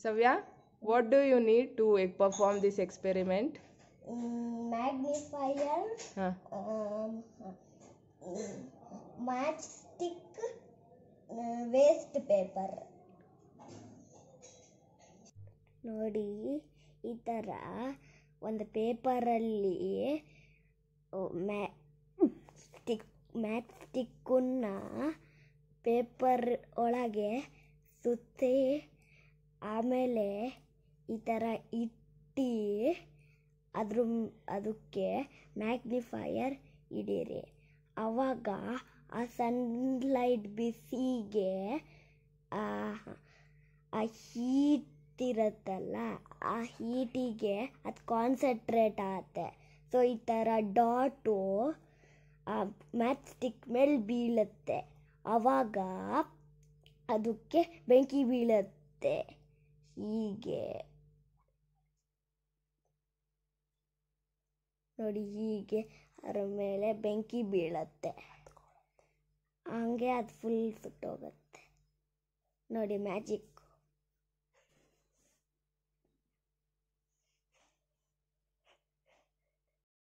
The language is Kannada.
Savya, what do you need to perform this experiment? Mm, magnifier, huh. um, matchstick, uh, waste paper. ನೋಡಿ ಈ ಥರ ಒಂದು ಪೇಪರಲ್ಲಿ ಮ್ಯಾ ಸ್ಟಿಕ್ ಮ್ಯಾತ್ ಸ್ಟಿಕ್ಕನ್ನು ಪೇಪರ್ ಒಳಗೆ ಸುತ್ತಿ ಆಮೇಲೆ ಈ ಥರ ಇಟ್ಟು ಅದ್ರ ಅದಕ್ಕೆ ಮ್ಯಾಗ್ನಿಫೈಯರ್ ಇಡೀರಿ ಆವಾಗ ಆ ಸನ್ಲೈಟ್ ಬಿಸಿಗೆ ಆ ಹೀಟ್ ಇರುತ್ತಲ್ಲ ಆ ಹೀಟಿಗೆ ಅದು ಕಾನ್ಸಂಟ್ರೇಟ್ ಆಗುತ್ತೆ ಸೊ ಈ ಥರ ಡಾಟು ಮ್ಯಾಚ್ ಸ್ಟಿಕ್ ಮೇಲೆ ಬೀಳುತ್ತೆ ಆವಾಗ ಅದಕ್ಕೆ ಬೆಂಕಿ ಬೀಳುತ್ತೆ ಹೀಗೆ ನೋಡಿ ಹೀಗೆ ಅದ್ರ ಮೇಲೆ ಬೆಂಕಿ ಬೀಳತ್ತೆ ಹಂಗೆ ಅದು ಫುಲ್ ಸುಟ್ಟೋಗುತ್ತೆ ನೋಡಿ ಮ್ಯಾಜಿಕ್